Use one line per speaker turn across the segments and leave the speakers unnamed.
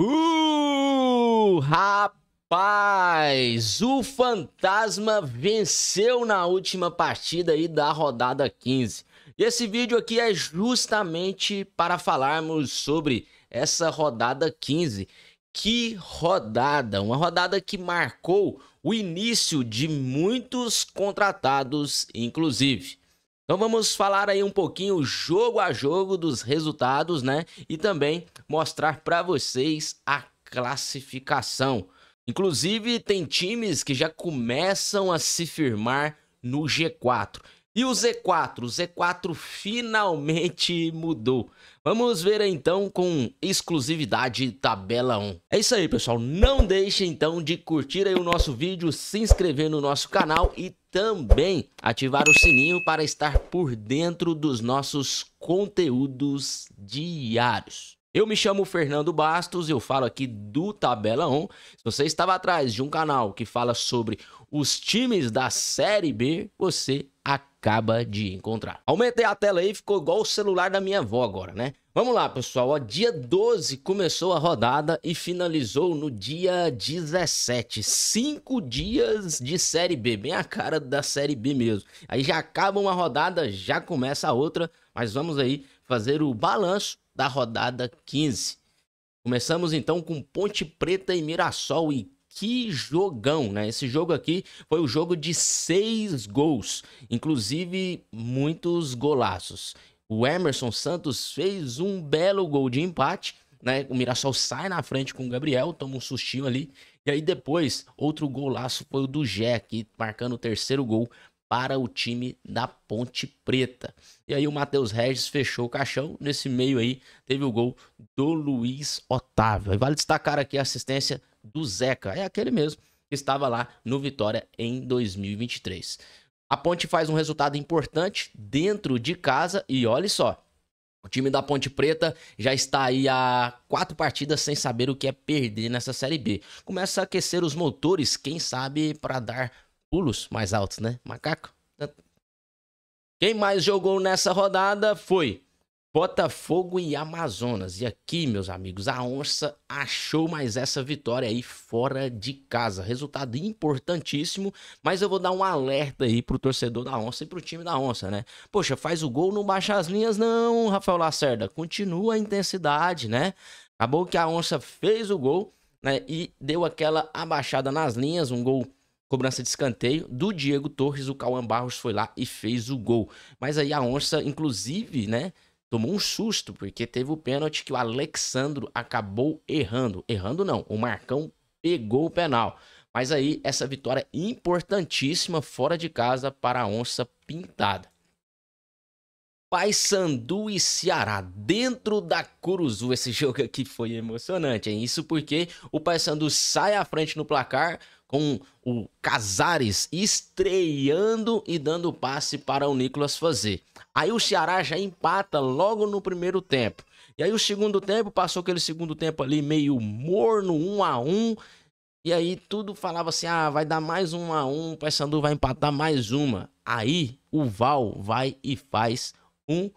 Uh, rapaz! O Fantasma venceu na última partida aí da rodada 15. E esse vídeo aqui é justamente para falarmos sobre essa rodada 15. Que rodada! Uma rodada que marcou o início de muitos contratados, inclusive. Então vamos falar aí um pouquinho jogo a jogo dos resultados, né? E também mostrar para vocês a classificação. Inclusive tem times que já começam a se firmar no G4. E o Z4? O Z4 finalmente mudou. Vamos ver então com exclusividade tabela 1. É isso aí, pessoal. Não deixe então de curtir aí o nosso vídeo, se inscrever no nosso canal e também ativar o sininho para estar por dentro dos nossos conteúdos diários. Eu me chamo Fernando Bastos, eu falo aqui do Tabela 1. Se você estava atrás de um canal que fala sobre os times da Série B, você acaba de encontrar. Aumentei a tela aí, ficou igual o celular da minha avó agora, né? Vamos lá, pessoal. dia 12 começou a rodada e finalizou no dia 17. Cinco dias de Série B, bem a cara da Série B mesmo. Aí já acaba uma rodada, já começa a outra, mas vamos aí fazer o balanço da rodada 15. Começamos então com Ponte Preta e Mirassol e que jogão, né? Esse jogo aqui foi o um jogo de seis gols, inclusive muitos golaços. O Emerson Santos fez um belo gol de empate, né? O Mirassol sai na frente com o Gabriel, toma um sustinho ali. E aí depois, outro golaço foi o do Jack marcando o terceiro gol para o time da Ponte Preta. E aí o Matheus Regis fechou o caixão. Nesse meio aí teve o gol do Luiz Otávio. E vale destacar aqui a assistência do Zeca. É aquele mesmo que estava lá no Vitória em 2023. A Ponte faz um resultado importante dentro de casa e olha só. O time da Ponte Preta já está aí há quatro partidas sem saber o que é perder nessa Série B. Começa a aquecer os motores, quem sabe, para dar pulos mais altos, né? Macaco. Quem mais jogou nessa rodada foi Botafogo e Amazonas. E aqui, meus amigos, a Onça achou mais essa vitória aí fora de casa. Resultado importantíssimo, mas eu vou dar um alerta aí pro torcedor da Onça e pro time da Onça, né? Poxa, faz o gol, não baixa as linhas, não, Rafael Lacerda. Continua a intensidade, né? Acabou que a Onça fez o gol, né? E deu aquela abaixada nas linhas, um gol cobrança de escanteio do Diego Torres, o Cauã Barros foi lá e fez o gol. Mas aí a Onça, inclusive, né, tomou um susto, porque teve o pênalti que o Alexandro acabou errando. Errando não, o Marcão pegou o penal. Mas aí essa vitória importantíssima fora de casa para a Onça Pintada. Paysandu e Ceará dentro da Curuzu. Esse jogo aqui foi emocionante, hein? Isso porque o Paysandu sai à frente no placar, com o Casares estreando e dando passe para o Nicolas fazer. Aí o Ceará já empata logo no primeiro tempo. E aí o segundo tempo passou aquele segundo tempo ali meio morno, um a um. E aí tudo falava assim: ah, vai dar mais um a um, o Paysandu vai empatar mais uma. Aí o Val vai e faz um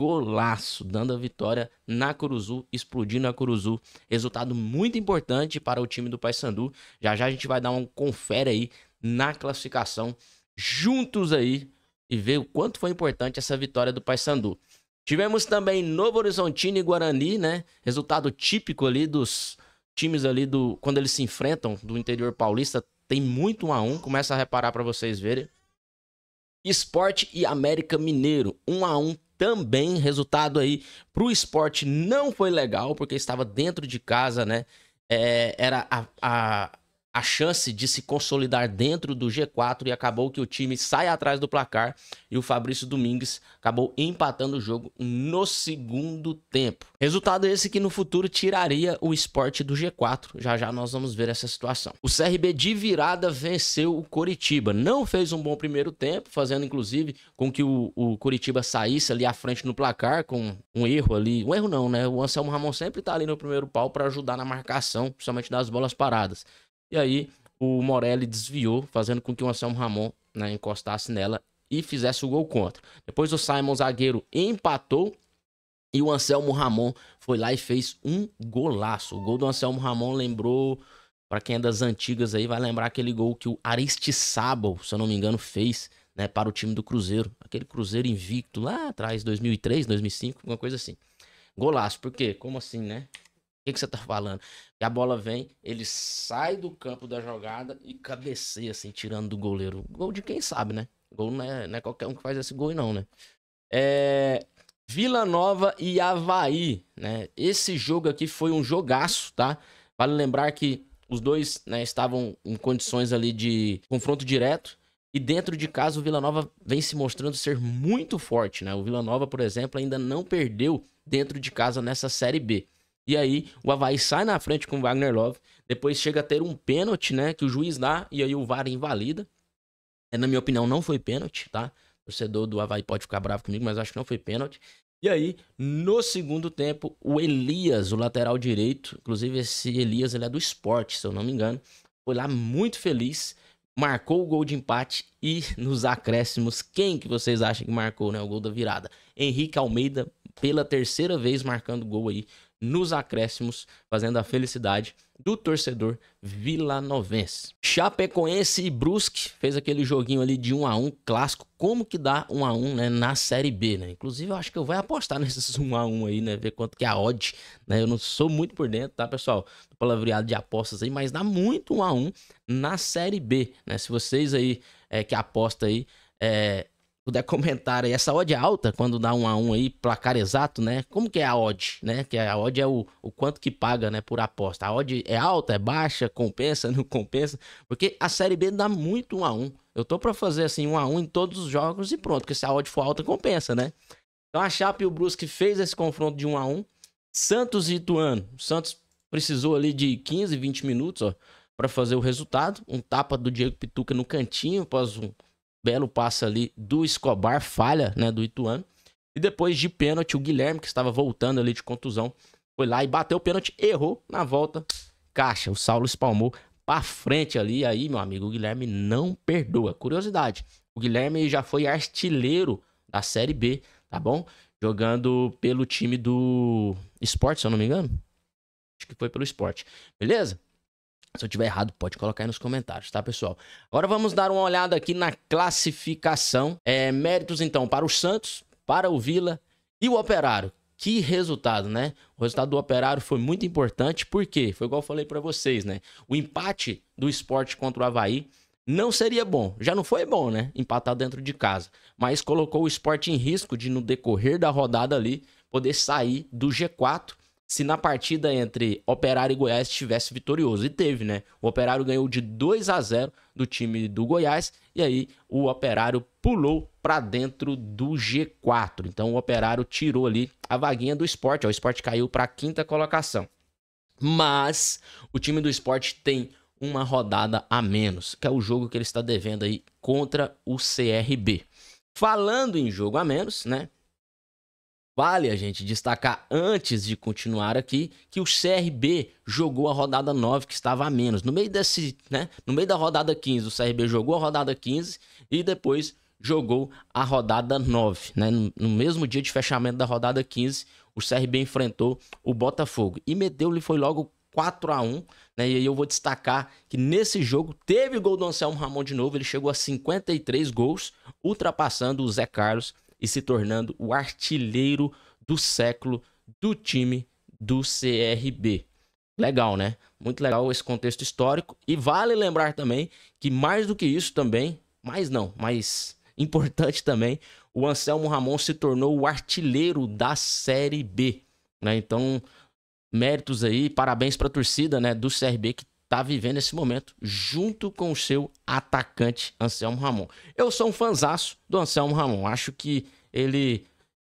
golaço, dando a vitória na Curuzu, explodindo a Curuzu. Resultado muito importante para o time do Paysandu. Já já a gente vai dar um confere aí na classificação juntos aí e ver o quanto foi importante essa vitória do Paysandu. Tivemos também Novo Horizontino e Guarani, né? Resultado típico ali dos times ali do quando eles se enfrentam do interior paulista, tem muito um a um, começa a reparar para vocês verem. Esporte e América Mineiro, um a um também. Resultado aí para o esporte não foi legal, porque estava dentro de casa, né? É, era a, a chance de se consolidar dentro do G4 e acabou que o time sai atrás do placar e o Fabrício Domingues acabou empatando o jogo no segundo tempo. Resultado esse que no futuro tiraria o esporte do G4. Já já nós vamos ver essa situação. O CRB de virada venceu o Coritiba. Não fez um bom primeiro tempo, fazendo inclusive com que o, o Coritiba saísse ali à frente no placar com um erro ali. Um erro não, né? O Anselmo Ramon sempre tá ali no primeiro pau para ajudar na marcação, principalmente das bolas paradas. E aí o Morelli desviou, fazendo com que o Anselmo Ramon né, encostasse nela e fizesse o gol contra. Depois o Simon Zagueiro empatou e o Anselmo Ramon foi lá e fez um golaço. O gol do Anselmo Ramon lembrou, para quem é das antigas aí, vai lembrar aquele gol que o Aristissabo, se eu não me engano, fez né, para o time do Cruzeiro. Aquele Cruzeiro invicto lá atrás, 2003, 2005, alguma coisa assim. Golaço, porque como assim, né? que, que você tá falando? E a bola vem, ele sai do campo da jogada e cabeceia, assim, tirando do goleiro. Gol de quem sabe, né? Gol não é, não é qualquer um que faz esse gol, não, né? É... Vila Nova e Havaí, né? Esse jogo aqui foi um jogaço, tá? Vale lembrar que os dois né, estavam em condições ali de confronto direto. E dentro de casa, o Vila Nova vem se mostrando ser muito forte, né? O Vila Nova, por exemplo, ainda não perdeu dentro de casa nessa Série B. E aí o Havaí sai na frente com o Wagner Love. Depois chega a ter um pênalti, né? Que o juiz dá e aí o VAR invalida. É, na minha opinião, não foi pênalti, tá? O torcedor do Havaí pode ficar bravo comigo, mas acho que não foi pênalti. E aí, no segundo tempo, o Elias, o lateral direito, inclusive esse Elias, ele é do esporte, se eu não me engano, foi lá muito feliz, marcou o gol de empate e nos acréscimos, quem que vocês acham que marcou né, o gol da virada? Henrique Almeida, pela terceira vez marcando gol aí nos acréscimos, fazendo a felicidade do torcedor vilanovense. Chapecoense e Brusque fez aquele joguinho ali de 1 a 1 clássico. Como que dá 1 a 1, né, na Série B, né? Inclusive, eu acho que eu vou apostar nesses 1 a 1 aí, né, ver quanto que é a odd, né? Eu não sou muito por dentro, tá, pessoal? Tô palavreado de apostas aí, mas dá muito 1 a 1 na Série B, né? Se vocês aí é, que aposta aí, é, puder comentar aí essa odd é alta, quando dá um a um aí, placar exato, né? Como que é a odd, né? Que a odd é o, o quanto que paga, né, por aposta. A odd é alta, é baixa, compensa, não compensa? Porque a Série B dá muito um a um. Eu tô para fazer assim um a um em todos os jogos e pronto, porque se a odd for alta, compensa, né? Então a Chape e o Brusque fez esse confronto de um a um. Santos e Ituano. O Santos precisou ali de 15, 20 minutos, ó, para fazer o resultado. Um tapa do Diego Pituca no cantinho após um belo passe ali do Escobar, falha, né, do Ituano. E depois de pênalti, o Guilherme, que estava voltando ali de contusão, foi lá e bateu o pênalti, errou na volta, caixa. O Saulo espalmou pra frente ali. Aí, meu amigo, o Guilherme não perdoa. Curiosidade, o Guilherme já foi artilheiro da Série B, tá bom? Jogando pelo time do esporte, se eu não me engano. Acho que foi pelo esporte. Beleza? Se eu tiver errado, pode colocar aí nos comentários, tá, pessoal? Agora vamos dar uma olhada aqui na classificação. É, méritos, então, para o Santos, para o Vila e o Operário. Que resultado, né? O resultado do Operário foi muito importante, porque foi igual eu falei para vocês, né? O empate do esporte contra o Havaí não seria bom. Já não foi bom, né? Empatar dentro de casa. Mas colocou o esporte em risco de, no decorrer da rodada ali, poder sair do G4 se na partida entre Operário e Goiás tivesse vitorioso. E teve, né? O Operário ganhou de 2 a 0 do time do Goiás e aí o Operário pulou para dentro do G4. Então o Operário tirou ali a vaguinha do esporte. O esporte caiu para a quinta colocação. Mas o time do esporte tem uma rodada a menos, que é o jogo que ele está devendo aí contra o CRB. Falando em jogo a menos, né? Vale a gente destacar antes de continuar aqui que o CRB jogou a rodada 9 que estava a menos. No meio desse, né, no meio da rodada 15, o CRB jogou a rodada 15 e depois jogou a rodada 9, né? No, mesmo dia de fechamento da rodada 15, o CRB enfrentou o Botafogo e meteu-lhe foi logo 4 a 1 né? E aí eu vou destacar que nesse jogo teve gol do Anselmo Ramon de novo, ele chegou a 53 gols, ultrapassando o Zé Carlos e se tornando o artilheiro do século do time do CRB. Legal, né? Muito legal esse contexto histórico. E vale lembrar também que, mais do que isso, também, mais não, mais importante também, o Anselmo Ramon se tornou o artilheiro da Série B. Né? Então, méritos aí, parabéns para a torcida né, do CRB que tá vivendo esse momento junto com o seu atacante Anselmo Ramon. Eu sou um fanzaço do Anselmo Ramon. Acho que ele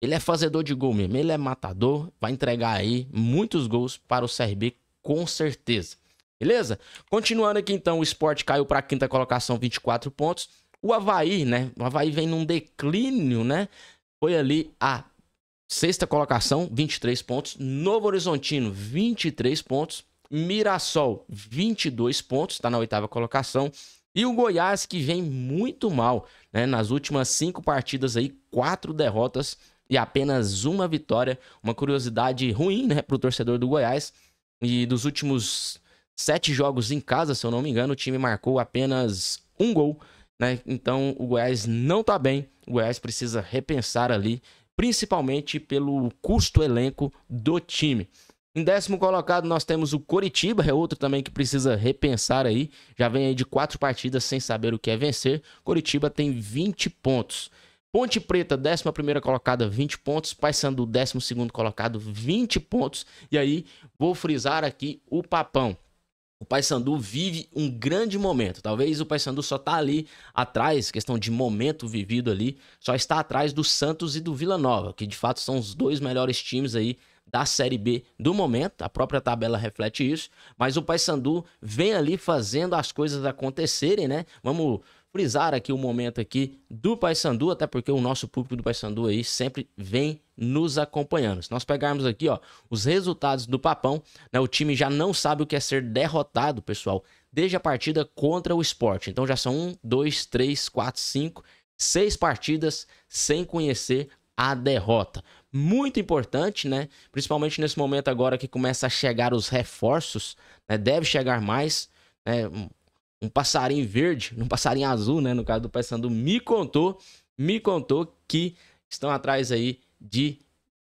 ele é fazedor de gol mesmo, ele é matador, vai entregar aí muitos gols para o CRB com certeza. Beleza? Continuando aqui então, o esporte caiu para a quinta colocação, 24 pontos. O Havaí, né? O Havaí vem num declínio, né? Foi ali a sexta colocação, 23 pontos. Novo Horizontino, 23 pontos. Mirassol, 22 pontos, está na oitava colocação. E o Goiás, que vem muito mal, né? Nas últimas cinco partidas aí, quatro derrotas e apenas uma vitória. Uma curiosidade ruim, né, para o torcedor do Goiás. E dos últimos sete jogos em casa, se eu não me engano, o time marcou apenas um gol, né? Então o Goiás não está bem. O Goiás precisa repensar ali, principalmente pelo custo elenco do time. Em décimo colocado, nós temos o Coritiba, é outro também que precisa repensar aí. Já vem aí de quatro partidas sem saber o que é vencer. Coritiba tem 20 pontos. Ponte Preta, 11 colocada, 20 pontos. Paysandu, 12 colocado, 20 pontos. E aí, vou frisar aqui o papão. O Paysandu vive um grande momento. Talvez o Paysandu só está ali atrás, questão de momento vivido ali, só está atrás do Santos e do Vila Nova, que de fato são os dois melhores times aí da Série B do momento, a própria tabela reflete isso, mas o Paysandu vem ali fazendo as coisas acontecerem, né? Vamos frisar aqui o momento aqui do Paysandu, até porque o nosso público do Paysandu aí sempre vem nos acompanhando. Se nós pegarmos aqui, ó, os resultados do Papão, né, o time já não sabe o que é ser derrotado, pessoal, desde a partida contra o esporte. Então já são um, dois, três, quatro, cinco, seis partidas sem conhecer a derrota muito importante, né? Principalmente nesse momento agora que começa a chegar os reforços, né? Deve chegar mais, né? Um, um passarinho verde, um passarinho azul, né? No caso do Paysandu, me contou, me contou que estão atrás aí de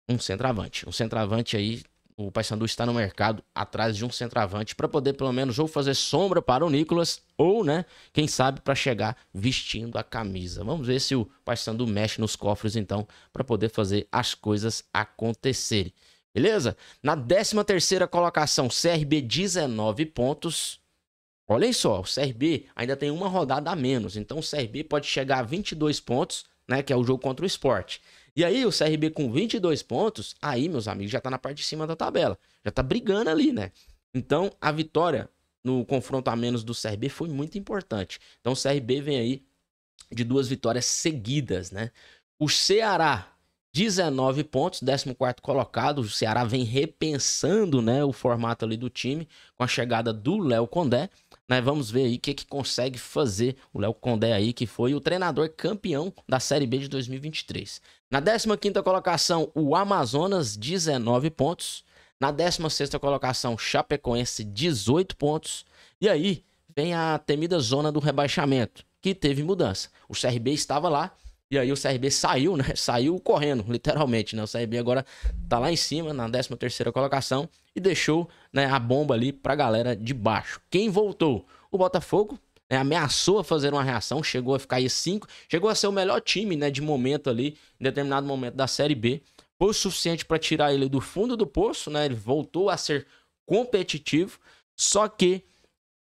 um centroavante. Um centroavante aí o Paysandu está no mercado atrás de um centroavante para poder pelo menos ou fazer sombra para o Nicolas ou, né, quem sabe para chegar vestindo a camisa. Vamos ver se o Paysandu mexe nos cofres então para poder fazer as coisas acontecerem. Beleza? Na 13 terceira colocação, CRB 19 pontos. Olhem só, o CRB ainda tem uma rodada a menos, então o CRB pode chegar a 22 pontos, né? Que é o jogo contra o esporte. E aí, o CRB com 22 pontos, aí, meus amigos, já tá na parte de cima da tabela. Já tá brigando ali, né? Então, a vitória no confronto a menos do CRB foi muito importante. Então, o CRB vem aí de duas vitórias seguidas, né? O Ceará, 19 pontos, 14 colocado. O Ceará vem repensando, né, o formato ali do time com a chegada do Léo Condé. Né? Vamos ver aí o que, que consegue fazer o Léo Condé aí, que foi o treinador campeão da Série B de 2023. Na 15ª colocação, o Amazonas, 19 pontos. Na 16ª colocação, Chapecoense, 18 pontos. E aí, vem a temida zona do rebaixamento, que teve mudança. O CRB estava lá, e aí o CRB saiu, né? Saiu correndo, literalmente, né? O CRB agora tá lá em cima, na 13 terceira colocação, e deixou né, a bomba ali pra galera de baixo. Quem voltou? O Botafogo, né, ameaçou a fazer uma reação, chegou a ficar aí 5, chegou a ser o melhor time, né, de momento ali, em determinado momento da Série B. Foi o suficiente para tirar ele do fundo do poço, né? Ele voltou a ser competitivo, só que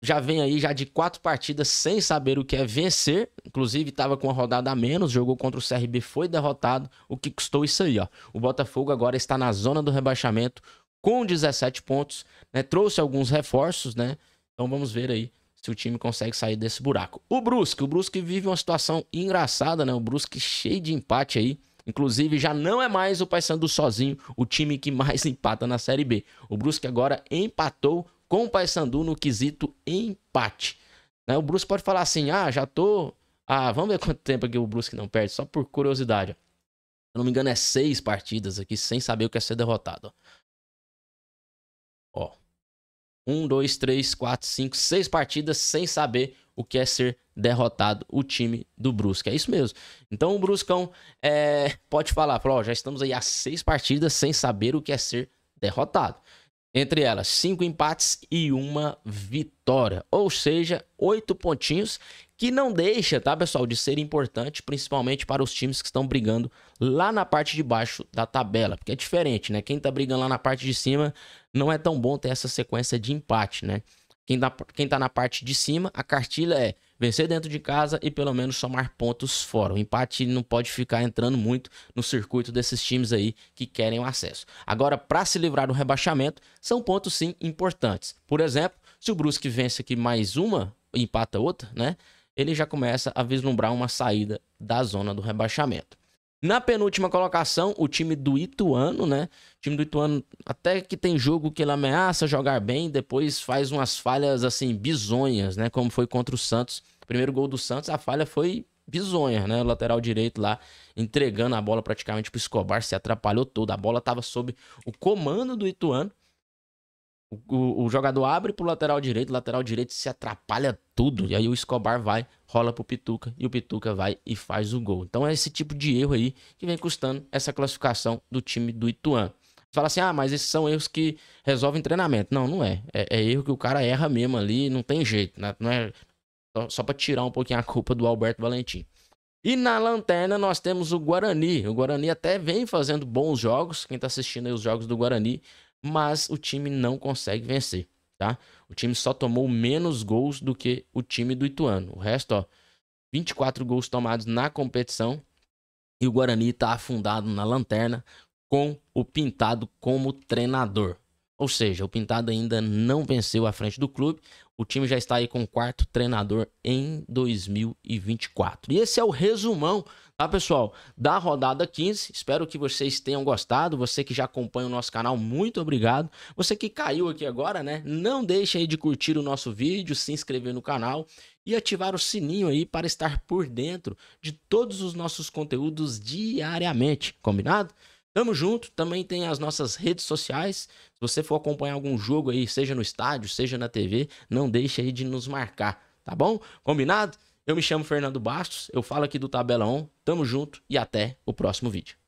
já vem aí já de quatro partidas sem saber o que é vencer. Inclusive estava com uma rodada a menos, jogou contra o CRB, foi derrotado, o que custou isso aí, ó. O Botafogo agora está na zona do rebaixamento com 17 pontos, né? Trouxe alguns reforços, né? Então vamos ver aí se o time consegue sair desse buraco. O Brusque, o Brusque vive uma situação engraçada, né? O Brusque cheio de empate aí. Inclusive, já não é mais o Paysandu sozinho o time que mais empata na Série B. O Brusque agora empatou com o Paysandu no quesito empate. Né? O Brusque pode falar assim: ah, já tô. Ah, vamos ver quanto tempo aqui o Brusque não perde, só por curiosidade. Se eu não me engano, é seis partidas aqui sem saber o que é ser derrotado. Ó. Um, dois, três, quatro, cinco, seis partidas sem saber o que é ser derrotado o time do Brusque. É isso mesmo. Então o Bruscão é, pode falar, ó, já estamos aí há seis partidas sem saber o que é ser derrotado. Entre elas, cinco empates e uma vitória. Ou seja, oito pontinhos que não deixa, tá, pessoal, de ser importante, principalmente para os times que estão brigando lá na parte de baixo da tabela. Porque é diferente, né? Quem tá brigando lá na parte de cima não é tão bom ter essa sequência de empate, né? Quem, está quem tá na parte de cima, a cartilha é vencer dentro de casa e pelo menos somar pontos fora. O empate não pode ficar entrando muito no circuito desses times aí que querem o acesso. Agora, para se livrar do rebaixamento, são pontos sim importantes. Por exemplo, se o Brusque vence aqui mais uma, e empata outra, né? Ele já começa a vislumbrar uma saída da zona do rebaixamento. Na penúltima colocação, o time do Ituano, né? O time do Ituano até que tem jogo que ele ameaça jogar bem, depois faz umas falhas assim bizonhas, né? Como foi contra o Santos primeiro gol do Santos, a falha foi bizonha, né? O lateral direito lá entregando a bola praticamente pro Escobar, se atrapalhou toda. A bola tava sob o comando do Ituano. O, o, o, jogador abre pro lateral direito, o lateral direito se atrapalha tudo. E aí o Escobar vai, rola pro Pituca e o Pituca vai e faz o gol. Então é esse tipo de erro aí que vem custando essa classificação do time do Ituano. Fala assim, ah, mas esses são erros que resolvem treinamento. Não, não é. é. é. erro que o cara erra mesmo ali, não tem jeito. Né? Não é só, só para tirar um pouquinho a culpa do Alberto Valentim. E na lanterna nós temos o Guarani. O Guarani até vem fazendo bons jogos, quem tá assistindo aí os jogos do Guarani, mas o time não consegue vencer, tá? O time só tomou menos gols do que o time do Ituano. O resto, ó, 24 gols tomados na competição e o Guarani tá afundado na lanterna com o Pintado como treinador. Ou seja, o Pintado ainda não venceu à frente do clube, o time já está aí com o quarto treinador em 2024. E esse é o resumão, tá, pessoal, da rodada 15. Espero que vocês tenham gostado. Você que já acompanha o nosso canal, muito obrigado. Você que caiu aqui agora, né? Não deixe aí de curtir o nosso vídeo, se inscrever no canal e ativar o sininho aí para estar por dentro de todos os nossos conteúdos diariamente, combinado? Tamo junto, também tem as nossas redes sociais. Se você for acompanhar algum jogo aí, seja no estádio, seja na TV, não deixe aí de nos marcar, tá bom? Combinado? Eu me chamo Fernando Bastos, eu falo aqui do Tabela On. Tamo junto e até o próximo vídeo.